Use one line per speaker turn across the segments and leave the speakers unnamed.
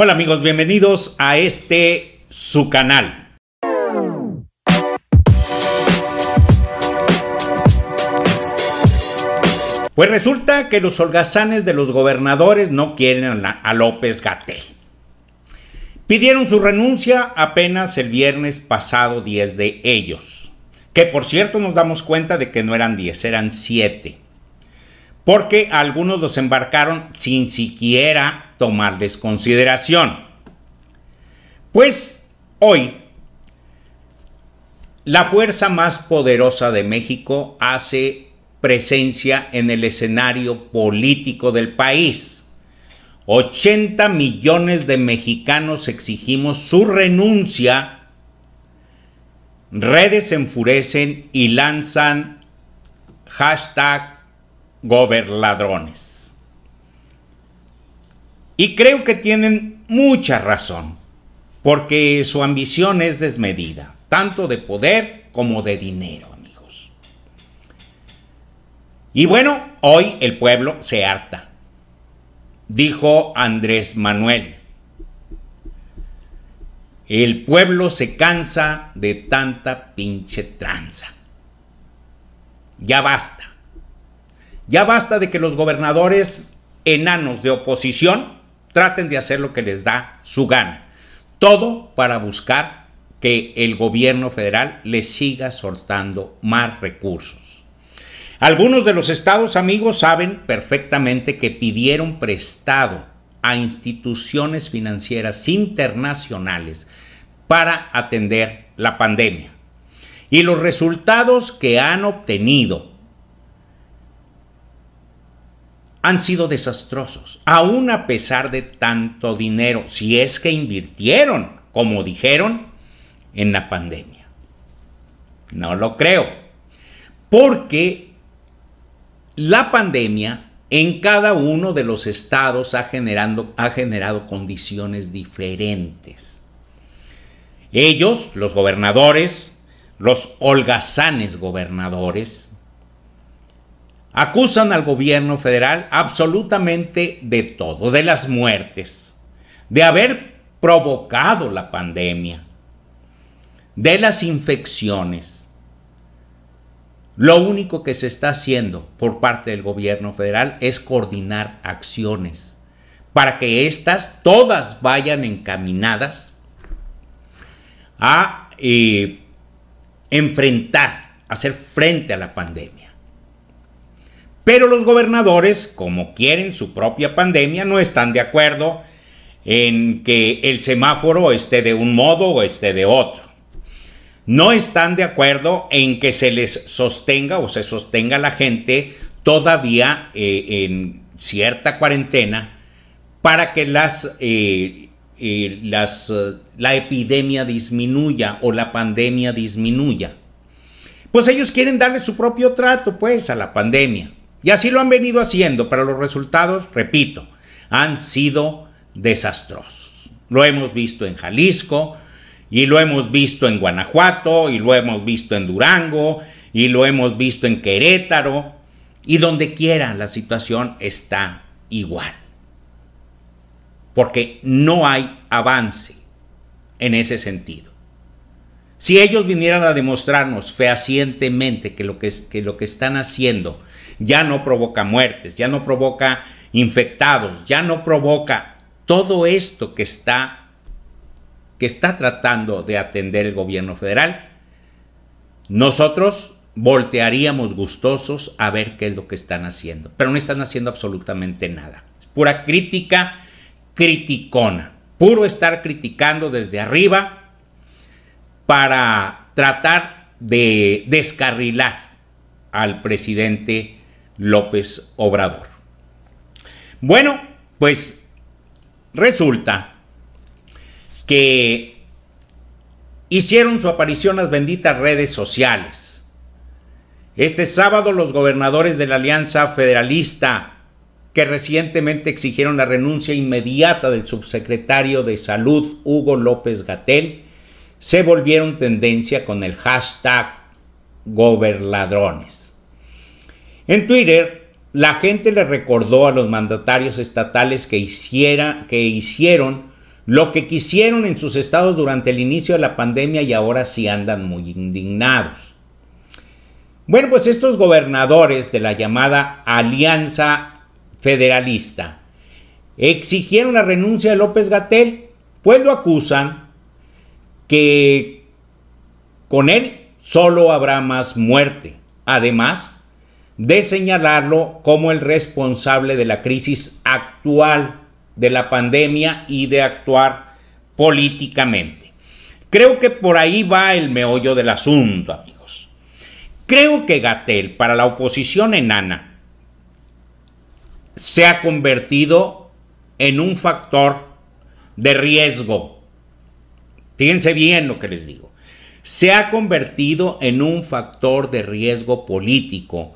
Hola amigos, bienvenidos a este su canal. Pues resulta que los holgazanes de los gobernadores no quieren a, López Gatel. Pidieron su renuncia apenas el viernes pasado 10 de ellos, que por cierto nos damos cuenta de que no eran 10, eran 7, porque algunos los embarcaron sin siquiera tomarles consideración. Pues hoy, la fuerza más poderosa de México hace presencia en el escenario político del país. 80 millones de mexicanos exigimos su renuncia. Redes enfurecen y lanzan hashtag goberladrones. Y creo que tienen mucha razón, porque su ambición es desmedida, tanto de poder como de dinero, amigos. Y bueno, hoy el pueblo se harta, dijo Andrés Manuel. El pueblo se cansa de tanta pinche tranza. Ya basta. Ya basta de que los gobernadores enanos de oposición traten de hacer lo que les da su gana. Todo para buscar que el gobierno federal les siga soltando más recursos. Algunos de los estados amigos saben perfectamente que pidieron prestado a instituciones financieras internacionales para atender la pandemia. Y los resultados que han obtenido han sido desastrosos, aún a pesar de tanto dinero, si es que invirtieron, como dijeron, en la pandemia. No lo creo, porque la pandemia en cada uno de los estados ha, ha generado condiciones diferentes. Ellos, los gobernadores, los holgazanes gobernadores, acusan al gobierno federal absolutamente de todo, de las muertes, de haber provocado la pandemia, de las infecciones. Lo único que se está haciendo por parte del gobierno federal es coordinar acciones para que éstas todas vayan encaminadas a eh, enfrentar, hacer frente a la pandemia. Pero los gobernadores, como quieren su propia pandemia, no están de acuerdo en que el semáforo esté de un modo o esté de otro. No están de acuerdo en que se les sostenga o se sostenga a la gente todavía eh, en cierta cuarentena para que las, eh, eh, las, la epidemia disminuya o la pandemia disminuya. Pues ellos quieren darle su propio trato pues a la pandemia. Y así lo han venido haciendo, pero los resultados, repito, han sido desastrosos. Lo hemos visto en Jalisco, y lo hemos visto en Guanajuato, y lo hemos visto en Durango, y lo hemos visto en Querétaro, y donde quiera la situación está igual. Porque no hay avance en ese sentido. Si ellos vinieran a demostrarnos fehacientemente que lo que, que, lo que están haciendo ya no provoca muertes, ya no provoca infectados, ya no provoca todo esto que está, que está tratando de atender el gobierno federal. Nosotros voltearíamos gustosos a ver qué es lo que están haciendo, pero no están haciendo absolutamente nada. Es pura crítica, criticona, puro estar criticando desde arriba para tratar de descarrilar al presidente López Obrador. Bueno, pues resulta que hicieron su aparición las benditas redes sociales. Este sábado los gobernadores de la Alianza Federalista que recientemente exigieron la renuncia inmediata del subsecretario de Salud Hugo López Gatel, se volvieron tendencia con el hashtag Goberladrones. En Twitter, la gente le recordó a los mandatarios estatales que, hiciera, que hicieron lo que quisieron en sus estados durante el inicio de la pandemia y ahora sí andan muy indignados. Bueno, pues estos gobernadores de la llamada Alianza Federalista exigieron la renuncia de López Gatel, pues lo acusan que con él solo habrá más muerte. Además, de señalarlo como el responsable de la crisis actual de la pandemia y de actuar políticamente. Creo que por ahí va el meollo del asunto, amigos. Creo que Gatel, para la oposición enana, se ha convertido en un factor de riesgo. Fíjense bien lo que les digo. Se ha convertido en un factor de riesgo político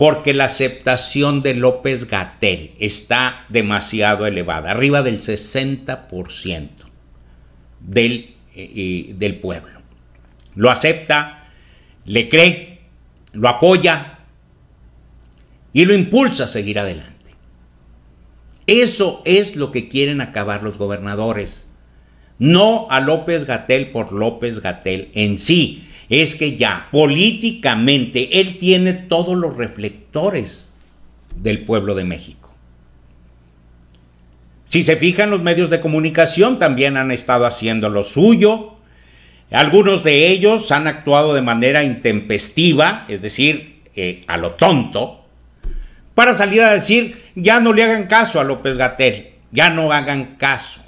porque la aceptación de López Gatel está demasiado elevada, arriba del 60% eh, eh, del, pueblo. Lo acepta, le cree, lo apoya y lo impulsa a seguir adelante. Eso es lo que quieren acabar los gobernadores. No a López Gatel por López Gatel en sí, es que ya políticamente él tiene todos los reflectores del pueblo de México. Si se fijan, los medios de comunicación también han estado haciendo lo suyo. Algunos de ellos han actuado de manera intempestiva, es decir, eh, a lo tonto, para salir a decir, ya no le hagan caso a López Gatel, ya no hagan caso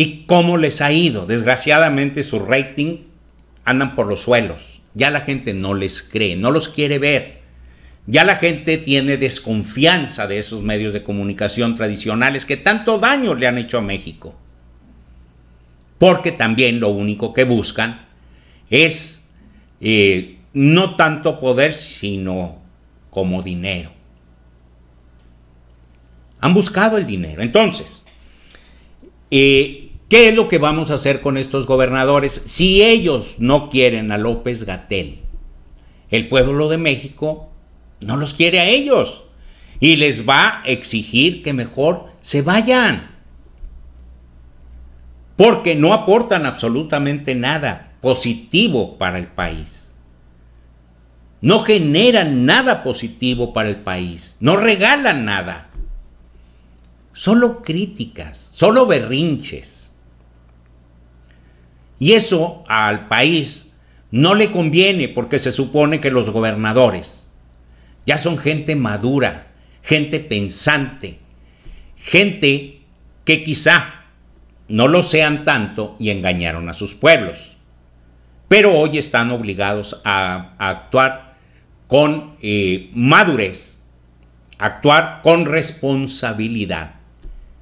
y cómo les ha ido. Desgraciadamente su rating andan por los suelos. Ya la gente no les cree, no los quiere ver. Ya la gente tiene desconfianza de esos medios de comunicación tradicionales que tanto daño le han hecho a México. Porque también lo único que buscan es eh, no tanto poder, sino como dinero. Han buscado el dinero. Entonces, eh, ¿Qué es lo que vamos a hacer con estos gobernadores si ellos no quieren a López Gatel? El pueblo de México no los quiere a ellos y les va a exigir que mejor se vayan. Porque no aportan absolutamente nada positivo para el país. No generan nada positivo para el país. No regalan nada. Solo críticas, solo berrinches. Y eso al país no le conviene porque se supone que los gobernadores ya son gente madura, gente pensante, gente que quizá no lo sean tanto y engañaron a sus pueblos. Pero hoy están obligados a, actuar con eh, madurez, actuar con responsabilidad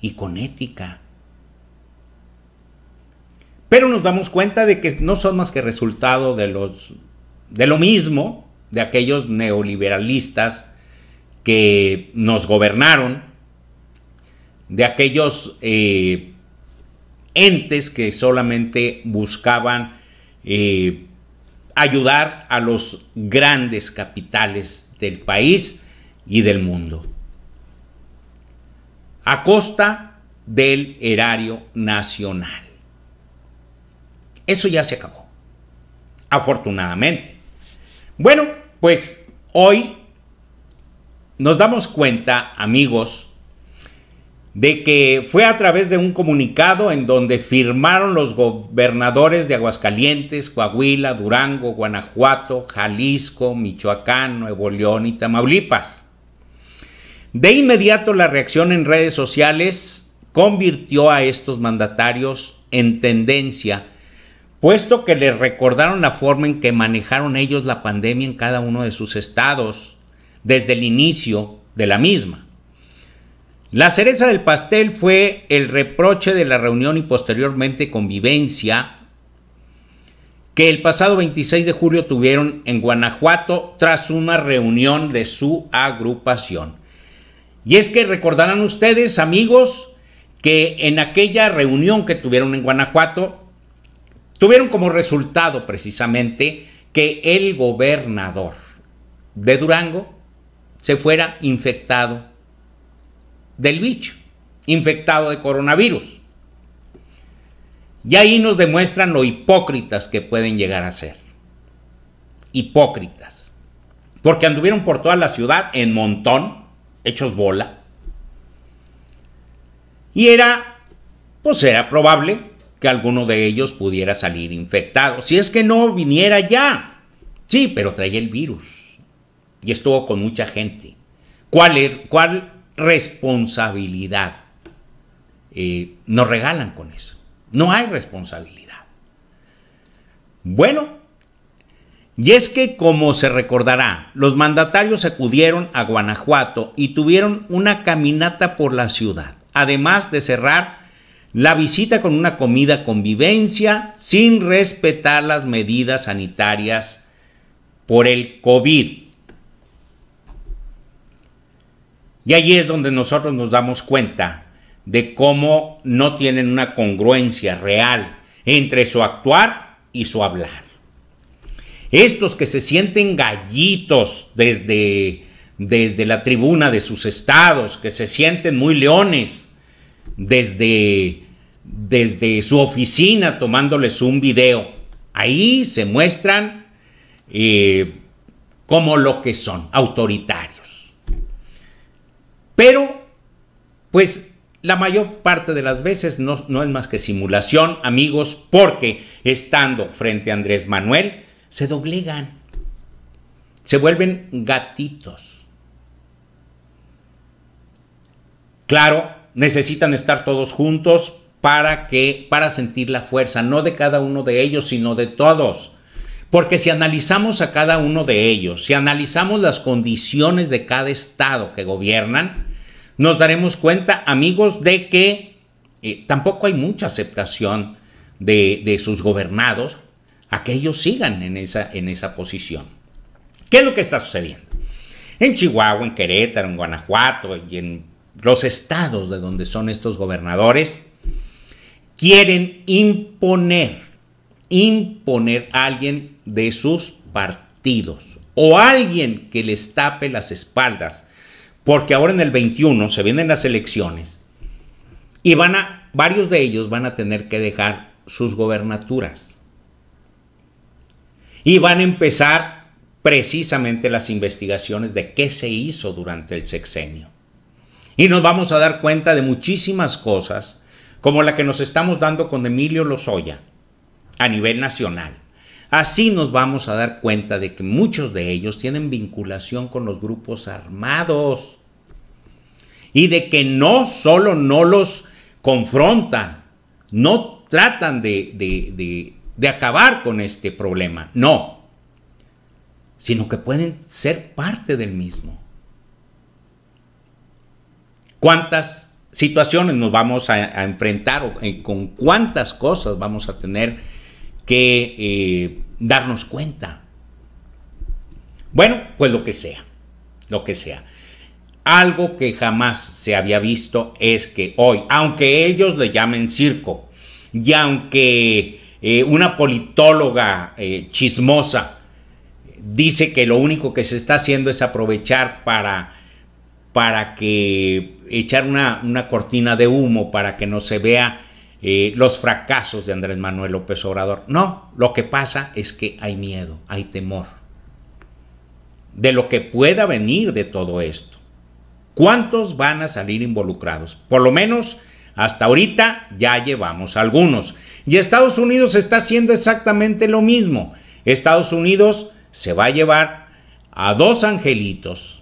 y con ética. Pero nos damos cuenta de que no son más que resultado de, los, de lo mismo de aquellos neoliberalistas que nos gobernaron, de aquellos eh, entes que solamente buscaban eh, ayudar a los grandes capitales del país y del mundo, a costa del erario nacional. Eso ya se acabó. Afortunadamente. Bueno, pues hoy nos damos cuenta, amigos, de que fue a través de un comunicado en donde firmaron los gobernadores de Aguascalientes, Coahuila, Durango, Guanajuato, Jalisco, Michoacán, Nuevo León y Tamaulipas. De inmediato la reacción en redes sociales convirtió a estos mandatarios en tendencia puesto que les recordaron la forma en que manejaron ellos la pandemia en cada uno de sus estados desde el inicio de la misma. La cereza del pastel fue el reproche de la reunión y posteriormente convivencia que el pasado 26 de julio tuvieron en Guanajuato tras una reunión de su agrupación. Y es que recordarán ustedes, amigos, que en aquella reunión que tuvieron en Guanajuato, tuvieron como resultado precisamente que el gobernador de Durango se fuera infectado del bicho, infectado de coronavirus. Y ahí nos demuestran lo hipócritas que pueden llegar a ser. Hipócritas. Porque anduvieron por toda la ciudad en montón, hechos bola. Y era, pues era probable que alguno de ellos pudiera salir infectado. Si es que no viniera ya. Sí, pero traía el virus. Y estuvo con mucha gente. ¿Cuál, er, cuál responsabilidad eh, nos regalan con eso? No hay responsabilidad. Bueno, y es que como se recordará, los mandatarios acudieron a Guanajuato y tuvieron una caminata por la ciudad, además de cerrar la visita con una comida convivencia sin respetar las medidas sanitarias por el COVID. Y ahí es donde nosotros nos damos cuenta de cómo no tienen una congruencia real entre su actuar y su hablar. Estos que se sienten gallitos desde, desde la tribuna de sus estados, que se sienten muy leones, desde, desde su oficina tomándoles un video. Ahí se muestran eh, como lo que son, autoritarios. Pero, pues la mayor parte de las veces no, no, es más que simulación, amigos, porque estando frente a Andrés Manuel, se doblegan, se vuelven gatitos. Claro, necesitan estar todos juntos para que para sentir la fuerza, no de cada uno de ellos, sino de todos. Porque si analizamos a cada uno de ellos, si analizamos las condiciones de cada estado que gobiernan, nos daremos cuenta, amigos, de que eh, tampoco hay mucha aceptación de, de, sus gobernados a que ellos sigan en esa, en esa posición. ¿Qué es lo que está sucediendo? En Chihuahua, en Querétaro, en Guanajuato y en los estados de donde son estos gobernadores, quieren imponer, imponer a alguien de sus partidos o alguien que les tape las espaldas, porque ahora en el 21 se vienen las elecciones y van a, varios de ellos van a tener que dejar sus gobernaturas y van a empezar precisamente las investigaciones de qué se hizo durante el sexenio. Y nos vamos a dar cuenta de muchísimas cosas, como la que nos estamos dando con Emilio Lozoya a nivel nacional. Así nos vamos a dar cuenta de que muchos de ellos tienen vinculación con los grupos armados y de que no solo no los confrontan, no tratan de, de acabar con este problema, no, sino que pueden ser parte del mismo cuántas situaciones nos vamos a, enfrentar o eh, con cuántas cosas vamos a tener que eh, darnos cuenta. Bueno, pues lo que sea, lo que sea. Algo que jamás se había visto es que hoy, aunque ellos le llamen circo, y aunque eh, una politóloga chismosa dice que lo único que se está haciendo es aprovechar para para que echar una, cortina de humo para que no se vea eh, los fracasos de Andrés Manuel López Obrador. No, lo que pasa es que hay miedo, hay temor de lo que pueda venir de todo esto. ¿Cuántos van a salir involucrados? Por lo menos hasta ahorita ya llevamos algunos. Y Estados Unidos está haciendo exactamente lo mismo. Estados Unidos se va a llevar a dos angelitos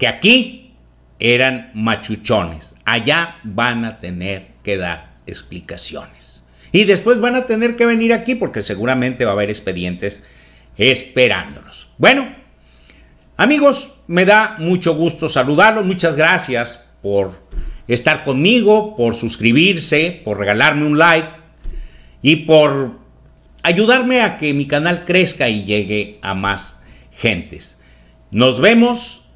que aquí eran machuchones. Allá van a tener que dar explicaciones. Y después van a tener que venir aquí porque seguramente va a haber expedientes esperándolos. Bueno, amigos, me da mucho gusto saludarlos. Muchas gracias por estar conmigo, por suscribirse, por regalarme un like y por ayudarme a que mi canal crezca y llegue a más gentes. Nos vemos